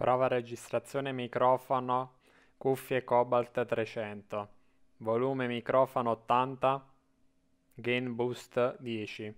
Prova registrazione microfono cuffie Cobalt 300. Volume microfono 80. Gain boost 10.